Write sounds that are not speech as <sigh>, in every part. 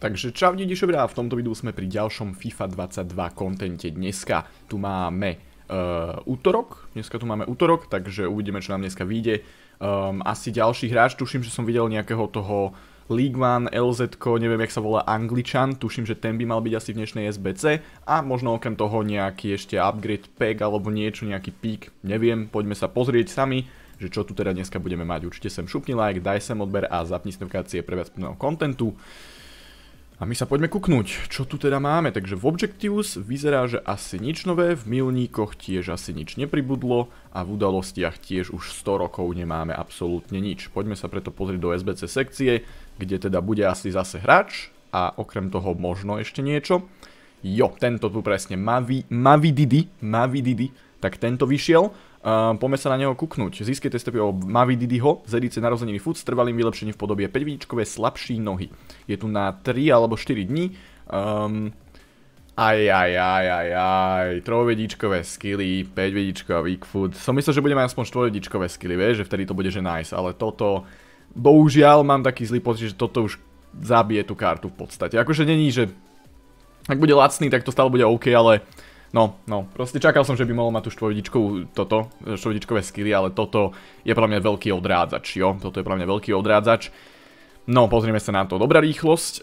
Takže čau dedičo a v tomto videu sme pri ďalšom FIFA 22 kontente dneska. Tu máme uh, útorok, dneska tu máme útorok, takže uvidíme čo nám dneska vyjde. Um, asi ďalší hráč, tuším, že som videl nejakého toho League One, LZ, neviem jak sa volá Angličan, tuším, že ten by mal byť asi v dnešnej SBC a možno okrem toho nejaký ešte upgrade pack alebo niečo, nejaký pík, neviem, poďme sa pozrieť sami že čo tu teda dneska budeme mať. Určite sem šupni like, daj sem odber a zapni snovikácie pre viac plného kontentu. A my sa poďme kuknúť, čo tu teda máme. Takže v Objectivus vyzerá, že asi nič nové, v milníkoch tiež asi nič nepribudlo a v udalostiach tiež už 100 rokov nemáme absolútne nič. Poďme sa preto pozrieť do SBC sekcie, kde teda bude asi zase hráč a okrem toho možno ešte niečo. Jo, tento tu presne, Mavi, Mavididi, Mavididi, tak tento vyšiel. Ehm, poďme sa na neho kúknúť. Získajte stepy o Mavi Didiho z edice Narozeniny Food s trvalým vylepšením v podobie 5 výčkové slabší nohy. Je tu na 3 alebo 4 dní. Um, aj, aj, aj, aj, aj, trojvedičkové skilly, 5 vedičková weak food. Som myslel, že budeme aspoň štvorvedičkové skilly, vieš, že vtedy to bude že nice, ale toto... Bohužiaľ mám taký zlý pocit, že toto už zabije tú kartu v podstate. Akože není, že... Ak bude lacný, tak to stále bude OK, ale No, no, proste čakal som, že by mohol mať tú štvojdičkovú toto, e, štvojdičkové skilly, ale toto je pre mňa veľký odrádzač, jo? Toto je pre mňa veľký odrádzač. No, pozrieme sa na to. Dobrá rýchlosť, e,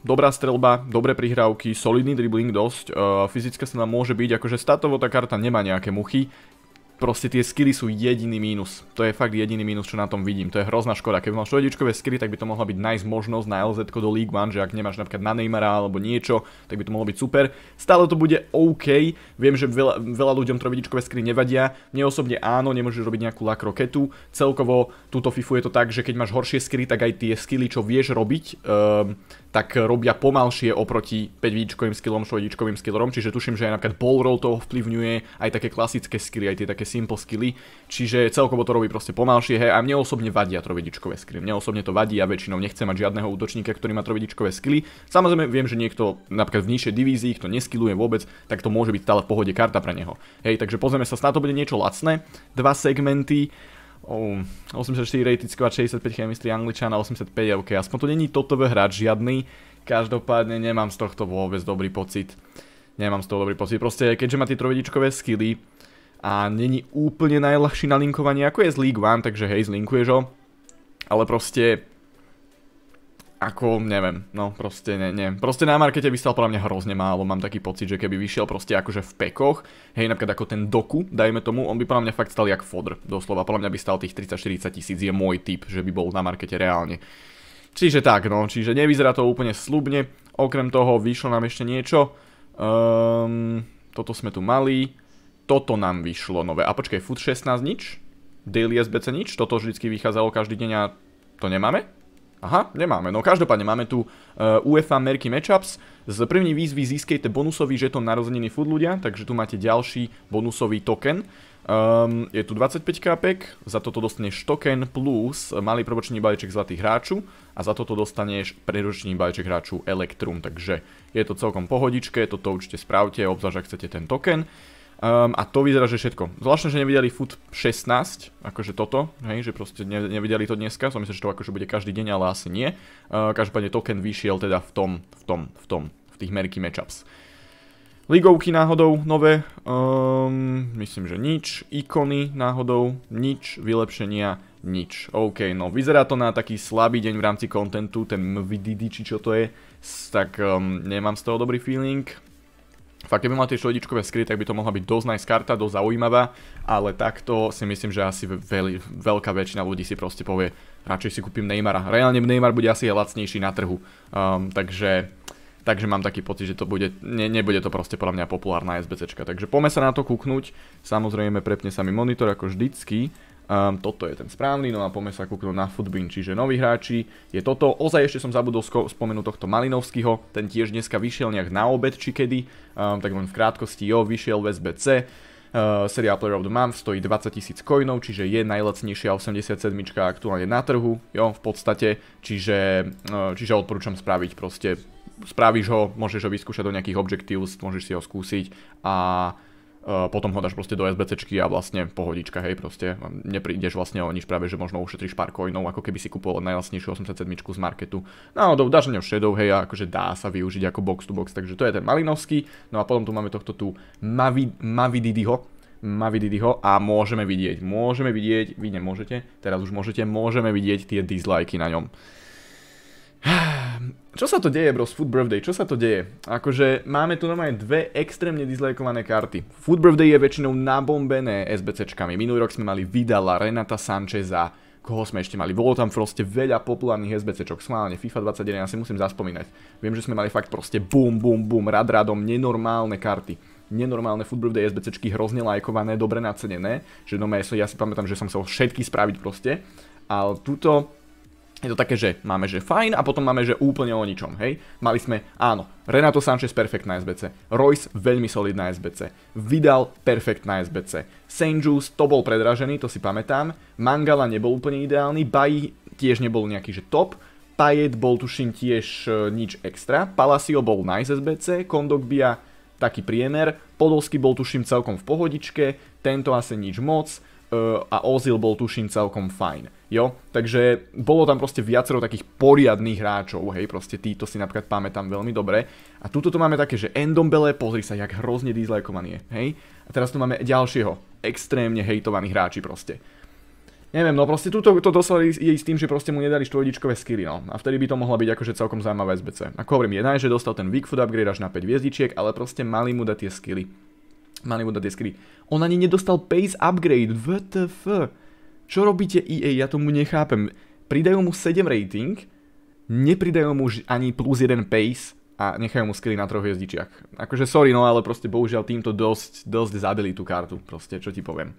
dobrá strelba, dobré prihrávky, solidný dribbling dosť, e, fyzická strana sa môže byť, akože statovo tá karta nemá nejaké muchy, proste tie skilly sú jediný mínus. To je fakt jediný mínus, čo na tom vidím. To je hrozná škoda. Keby mal človečkové skilly, tak by to mohla byť nice možnosť na LZ do League One, že ak nemáš napríklad na Neymara alebo niečo, tak by to mohlo byť super. Stále to bude OK. Viem, že veľa, ľuďom trojedičkové skilly nevadia. Mne osobne áno, nemôžeš robiť nejakú lakroketu. Celkovo túto FIFU je to tak, že keď máš horšie skilly, tak aj tie skilly, čo vieš robiť, ehm, tak robia pomalšie oproti 5 výčkovým skillom, 6 výčkovým skillerom, čiže tuším, že aj napríklad ball roll to vplyvňuje aj také klasické skilly, aj tie také simple skilly, čiže celkovo to robí proste pomalšie, hej, a mne osobne vadia 3-výčkové skilly, mne osobne to vadí, ja väčšinou nechcem mať žiadneho útočníka, ktorý má 3-výčkové skilly, samozrejme viem, že niekto napríklad v nižšej divízii, kto neskilluje vôbec, tak to môže byť stále v pohode karta pre neho, hej, takže pozrieme sa, snad to bude niečo lacné, dva segmenty, oh, 84 rated squad, 65 chemistry angličana, 85 OK. Aspoň to není toto hráč žiadny. Každopádne nemám z tohto vôbec dobrý pocit. Nemám z toho dobrý pocit. Proste keďže má tie trovedičkové skilly a není úplne najľahší na linkovanie ako je z League One, takže hej, zlinkuješ ho. Ale proste ako, neviem, no proste ne, ne. Proste na markete by stal podľa mňa hrozne málo, mám taký pocit, že keby vyšiel proste akože v pekoch, hej, napríklad ako ten doku, dajme tomu, on by podľa mňa fakt stal jak fodr, doslova, podľa mňa by stal tých 30-40 tisíc, je môj typ, že by bol na markete reálne. Čiže tak, no, čiže nevyzerá to úplne slubne, okrem toho vyšlo nám ešte niečo, um, toto sme tu mali, toto nám vyšlo nové, a počkej, food 16 nič? Daily SBC nič? Toto vždycky vychádzalo každý deň a to nemáme? Aha, nemáme. No každopádne máme tu eh, UEFA merky matchups. Z první výzvy získejte bonusový žeton narozeniny food ľudia, takže tu máte ďalší bonusový token. Ehm, je tu 25 kápek, za toto dostaneš token plus malý probočný balíček zlatých hráču a za toto dostaneš preročný balíček hráču Electrum, takže je to celkom pohodičké, toto určite spravte, obzvlášť ak chcete ten token. Um, a to vyzerá, že všetko. Zvláštne, že nevideli FUT 16, akože toto, hej, že proste ne, nevideli to dneska, som myslel, že to akože bude každý deň, ale asi nie. Uh, každopádne token vyšiel teda v tom, v tom, v tom, v tých merky matchups. Ligovky náhodou nové, um, myslím, že nič. Ikony náhodou, nič. Vylepšenia, nič. OK, no vyzerá to na taký slabý deň v rámci kontentu, ten MVDD, či čo to je, tak um, nemám z toho dobrý feeling. Fakt, keby mal tie šledičkové skry, tak by to mohla byť dosť nice karta, dosť zaujímavá, ale takto si myslím, že asi veľ, veľká väčšina ľudí si proste povie, radšej si kúpim Neymara. Reálne Neymar bude asi lacnejší na trhu, um, takže, takže mám taký pocit, že to bude, ne, nebude to proste podľa mňa populárna SBCčka. Takže poďme sa na to kúknuť, samozrejme prepne sa mi monitor ako vždycky, Um, toto je ten správny, no a poďme sa kúknúť na Footbin, čiže noví hráči. Je toto, ozaj ešte som zabudol spomenúť tohto Malinovského, ten tiež dneska vyšiel nejak na obed či kedy, um, tak len v krátkosti, jo, vyšiel v SBC. Uh, ehm, seriál Player of the Month stojí 20 000 coinov, čiže je najlacnejšia 87 aktuálne na trhu, jo, v podstate, čiže, uh, čiže odporúčam spraviť proste, spravíš ho, môžeš ho vyskúšať do nejakých objektív, môžeš si ho skúsiť a Eh, potom ho dáš proste do SBCčky a vlastne pohodička, hej, proste neprídeš vlastne o nič, práve že možno ušetríš pár coinov, ako keby si kúpil najlasnejšiu 87 z marketu. Náhodou dáš ňou shadow, hej, a akože dá sa využiť ako box to box, takže to je ten Malinovský. No a potom tu máme tohto tu Mavi, Mavididiho, Mavididiho a môžeme vidieť, môžeme vidieť, vy nemôžete, teraz už môžete, môžeme vidieť tie disliky na ňom. <sighs> čo sa to deje, bro, s Food Birthday? Čo sa to deje? Akože máme tu normálne dve extrémne dislikované karty. Food Birthday je väčšinou nabombené SBCčkami. Minulý rok sme mali Vidala, Renata Sancheza, koho sme ešte mali. Bolo tam proste veľa populárnych SBCčok, schválne FIFA 21, ja si musím zaspomínať. Viem, že sme mali fakt proste bum, bum, bum, rad radom, nenormálne karty nenormálne Food Birthday SBCčky hrozne lajkované, dobre nacenené, že no ja si pamätám, že som chcel všetky spraviť proste, ale tuto je to také, že máme, že fajn a potom máme, že úplne o ničom, hej. Mali sme, áno, Renato Sanchez perfektná SBC, Royce veľmi na SBC, Vidal perfektná SBC, St. Juice to bol predražený, to si pamätám, Mangala nebol úplne ideálny, Bayi tiež nebol nejaký, že top, Payet bol tuším tiež e, nič extra, Palacio bol nice SBC, Kondogbia taký priemer, Podolsky bol tuším celkom v pohodičke, tento asi nič moc, Eh, a Ozil bol tuším celkom fajn. Jo, takže bolo tam proste viacero takých poriadných hráčov, hej, proste títo si napríklad pamätám veľmi dobre. A tuto tu máme také, že Endombele, pozri sa, jak hrozne dislikovaný je, hej. A teraz tu máme ďalšieho, extrémne hejtovaný hráči proste. Neviem, no proste túto to doslali jej s tým, že proste mu nedali štvojdičkové skilly, no. A vtedy by to mohla byť akože celkom zaujímavé SBC. Ako hovorím, jedna je, že dostal ten Weakfoot upgrade až na 5 hviezdičiek, ale proste mali mu dať tie skilly. Mali na tej skry. On ani nedostal pace upgrade, WTF. Čo robíte EA, ja tomu nechápem. Pridajú mu 7 rating, nepridajú mu ani plus 1 pace a nechajú mu skry na troch jezdičiach. Akože sorry, no ale proste bohužiaľ týmto dosť, dosť zabili tú kartu, proste, čo ti poviem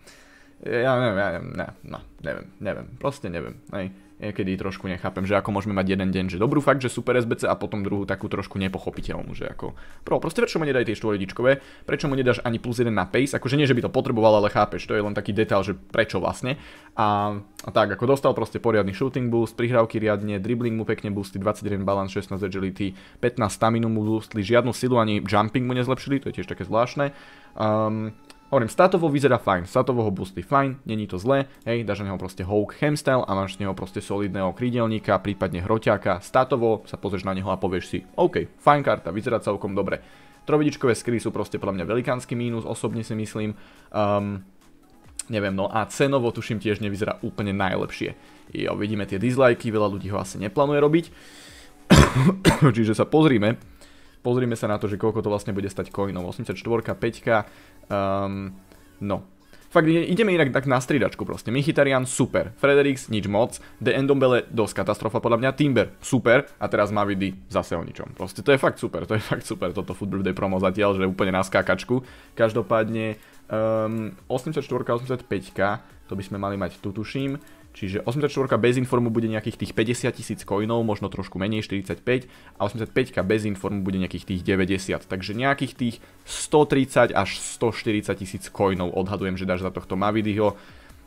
ja neviem, ja neviem, ne, no, neviem, neviem, proste neviem. Hej. Niekedy trošku nechápem, že ako môžeme mať jeden deň, že dobrú fakt, že super SBC a potom druhú takú trošku nepochopiteľnú, že ako... Pro, proste prečo mu nedaj tie štvoridičkové, prečo mu nedáš ani plus jeden na pace, akože nie, že by to potreboval, ale chápeš, to je len taký detail, že prečo vlastne. A, a tak, ako dostal proste poriadny shooting boost, prihrávky riadne, dribbling mu pekne boosty, 21 balance, 16 agility, 15 staminu mu boostli, žiadnu silu ani jumping mu nezlepšili, to je tiež také zvláštne. Um, Hovorím, statovo vyzerá fajn, statovo ho boosty fajn, není to zlé, hej, dáš na neho proste Hulk Hemstyle a máš z neho proste solidného krídelníka, prípadne hroťáka, statovo sa pozrieš na neho a povieš si, OK, fajn karta, vyzerá celkom dobre. Trovidičkové skry sú proste podľa mňa velikánsky mínus, osobne si myslím. Um, neviem, no a cenovo tuším tiež nevyzerá úplne najlepšie. Jo, vidíme tie dislajky, veľa ľudí ho asi neplánuje robiť. <coughs> Čiže sa pozrime, Pozrime sa na to, že koľko to vlastne bude stať coinov. 84, 5, um, no. Fakt, ideme inak tak na stridačku proste. Michitarian, super. Fredericks, nič moc. De Endombele, dosť katastrofa podľa mňa. Timber, super. A teraz Mavidy, zase o ničom. Proste to je fakt super, to je <laughs> fakt super toto Food Birthday promo zatiaľ, že úplne na skákačku. Každopádne, um, 84, 85, to by sme mali mať tu tuším. Čiže 84 bez informu bude nejakých tých 50 tisíc coinov, možno trošku menej, 45, a 85 bez informu bude nejakých tých 90. Takže nejakých tých 130 až 140 tisíc coinov odhadujem, že dáš za tohto Mavidyho.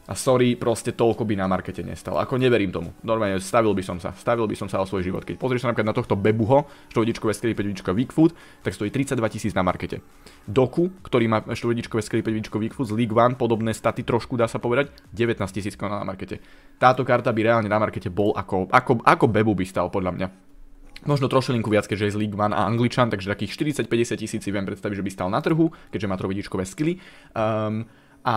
A sorry, proste toľko by na markete nestalo. Ako neverím tomu. Normálne stavil by som sa. Stavil by som sa o svoj život. Keď pozrieš sa napríklad na tohto bebuho, štvodičkové skry 5 Weak tak stojí 32 tisíc na markete. Doku, ktorý má štvodičkové skry 5 Weak z League One, podobné staty trošku dá sa povedať, 19 tisíc na markete. Táto karta by reálne na markete bol ako, ako, ako bebu by stal podľa mňa možno trošilinku viac, keďže je z League One a Angličan, takže takých 40-50 tisíc si viem predstaviť, že by stal na trhu, keďže má trovidičkové skily. Um, a,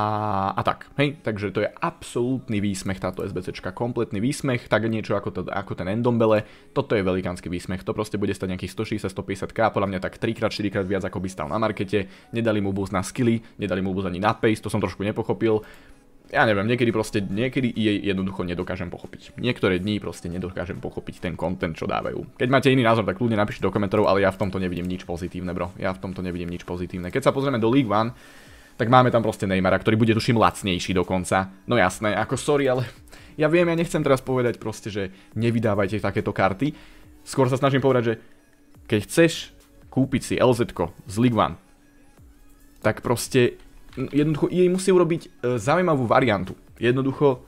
a tak. Hej? Takže to je absolútny výsmech táto SBCčka, kompletný výsmech, tak niečo ako, to, ako ten Endombele, toto je velikánsky výsmech, to proste bude stať nejakých 160-150k, podľa mňa tak 3x-4 x viac ako by stal na markete, nedali mu boost na skilly, nedali mu boost ani na pace, to som trošku nepochopil, ja neviem, niekedy proste, niekedy jej jednoducho nedokážem pochopiť. Niektoré dní proste nedokážem pochopiť ten content, čo dávajú. Keď máte iný názor, tak kľudne napíšte do komentárov, ale ja v tomto nevidím nič pozitívne, bro. Ja v tomto nevidím nič pozitívne. Keď sa pozrieme do League One, tak máme tam proste Neymara, ktorý bude tuším lacnejší dokonca. No jasné, ako sorry, ale ja viem, ja nechcem teraz povedať proste, že nevydávajte takéto karty. Skôr sa snažím povedať, že keď chceš kúpiť si lz z League One, tak proste jednoducho jej musí urobiť e, zaujímavú variantu. Jednoducho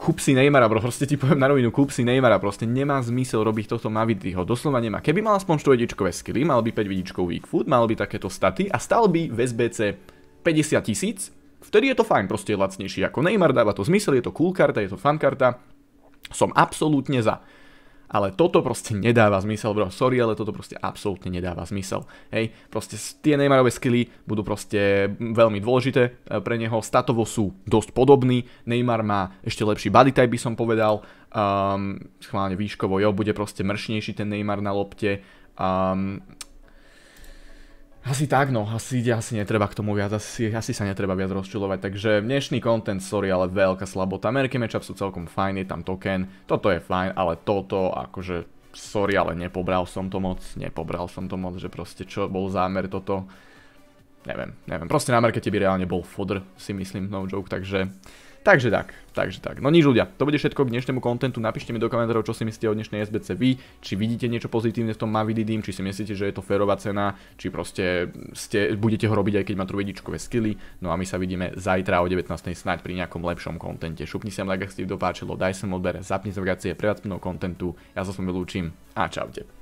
kúp si Neymara, bro, proste ti poviem na rovinu, kúp si Neymara, proste nemá zmysel robiť tohto ho. doslova nemá. Keby mal aspoň 4 skilly, mal by 5 vidičkov weak food, mal by takéto staty a stal by v SBC 50 tisíc, vtedy je to fajn, proste je lacnejší ako Neymar, dáva to zmysel, je to cool karta, je to fan karta, som absolútne za. Ale toto proste nedáva zmysel, bro, sorry, ale toto proste absolútne nedáva zmysel. Hej, proste tie Neymarové skilly budú proste veľmi dôležité e, pre neho, statovo sú dosť podobní, Neymar má ešte lepší body type, by som povedal, um, schválne výškovo, jo, bude proste mršnejší ten Neymar na lopte, um, asi tak, no, asi, asi netreba k tomu viac, asi, asi sa netreba viac rozčulovať, takže dnešný content, sorry, ale veľká slabota. Ameriky matchup sú celkom fajn, je tam token, toto je fajn, ale toto, akože, sorry, ale nepobral som to moc, nepobral som to moc, že proste čo bol zámer toto, neviem, neviem, proste na Amerike by reálne bol fodr, si myslím, no joke, takže Takže tak, takže tak. No nič ľudia, to bude všetko k dnešnému kontentu. Napíšte mi do komentárov, čo si myslíte o dnešnej SBC vy, či vidíte niečo pozitívne v tom Mavidi Dim, či si myslíte, že je to férová cena, či proste ste, budete ho robiť aj keď má trojedičkové skily. No a my sa vidíme zajtra o 19. snáď pri nejakom lepšom kontente. Šupni si like, ak ste dopáčilo, daj sem odber, zapni sa v pre viac kontentu. Ja sa s vami a čaute.